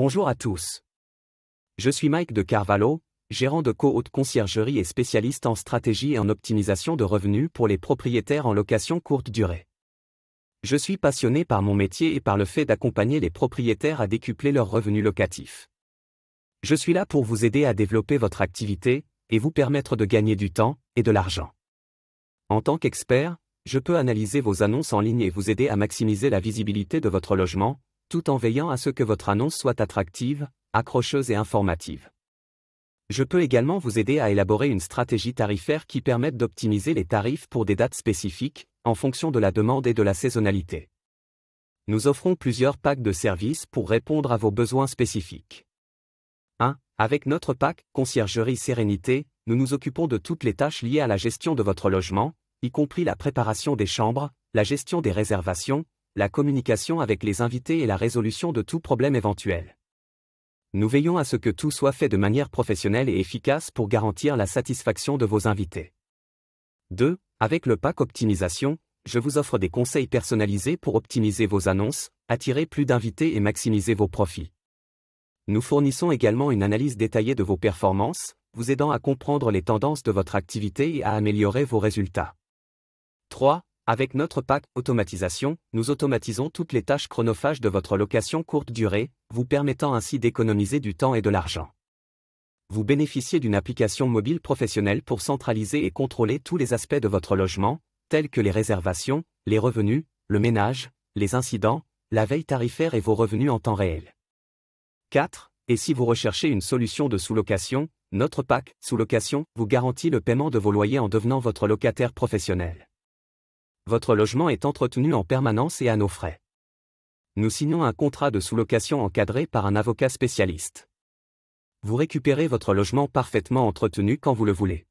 Bonjour à tous. Je suis Mike de Carvalho, gérant de co-haute conciergerie et spécialiste en stratégie et en optimisation de revenus pour les propriétaires en location courte durée. Je suis passionné par mon métier et par le fait d'accompagner les propriétaires à décupler leurs revenus locatifs. Je suis là pour vous aider à développer votre activité et vous permettre de gagner du temps et de l'argent. En tant qu'expert, je peux analyser vos annonces en ligne et vous aider à maximiser la visibilité de votre logement, tout en veillant à ce que votre annonce soit attractive, accrocheuse et informative. Je peux également vous aider à élaborer une stratégie tarifaire qui permette d'optimiser les tarifs pour des dates spécifiques, en fonction de la demande et de la saisonnalité. Nous offrons plusieurs packs de services pour répondre à vos besoins spécifiques. 1. Avec notre pack Conciergerie Sérénité, nous nous occupons de toutes les tâches liées à la gestion de votre logement, y compris la préparation des chambres, la gestion des réservations, la communication avec les invités et la résolution de tout problème éventuel. Nous veillons à ce que tout soit fait de manière professionnelle et efficace pour garantir la satisfaction de vos invités. 2. Avec le pack optimisation, je vous offre des conseils personnalisés pour optimiser vos annonces, attirer plus d'invités et maximiser vos profits. Nous fournissons également une analyse détaillée de vos performances, vous aidant à comprendre les tendances de votre activité et à améliorer vos résultats. 3. Avec notre pack Automatisation, nous automatisons toutes les tâches chronophages de votre location courte durée, vous permettant ainsi d'économiser du temps et de l'argent. Vous bénéficiez d'une application mobile professionnelle pour centraliser et contrôler tous les aspects de votre logement, tels que les réservations, les revenus, le ménage, les incidents, la veille tarifaire et vos revenus en temps réel. 4. Et si vous recherchez une solution de sous-location, notre pack sous-location vous garantit le paiement de vos loyers en devenant votre locataire professionnel votre logement est entretenu en permanence et à nos frais. Nous signons un contrat de sous-location encadré par un avocat spécialiste. Vous récupérez votre logement parfaitement entretenu quand vous le voulez.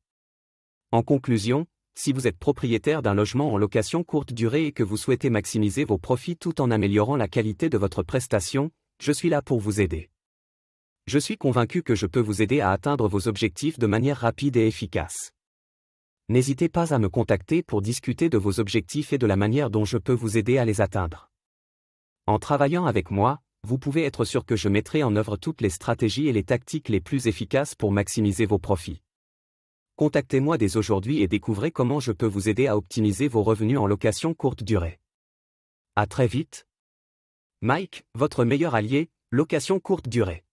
En conclusion, si vous êtes propriétaire d'un logement en location courte durée et que vous souhaitez maximiser vos profits tout en améliorant la qualité de votre prestation, je suis là pour vous aider. Je suis convaincu que je peux vous aider à atteindre vos objectifs de manière rapide et efficace n'hésitez pas à me contacter pour discuter de vos objectifs et de la manière dont je peux vous aider à les atteindre. En travaillant avec moi, vous pouvez être sûr que je mettrai en œuvre toutes les stratégies et les tactiques les plus efficaces pour maximiser vos profits. Contactez-moi dès aujourd'hui et découvrez comment je peux vous aider à optimiser vos revenus en location courte durée. À très vite. Mike, votre meilleur allié, location courte durée.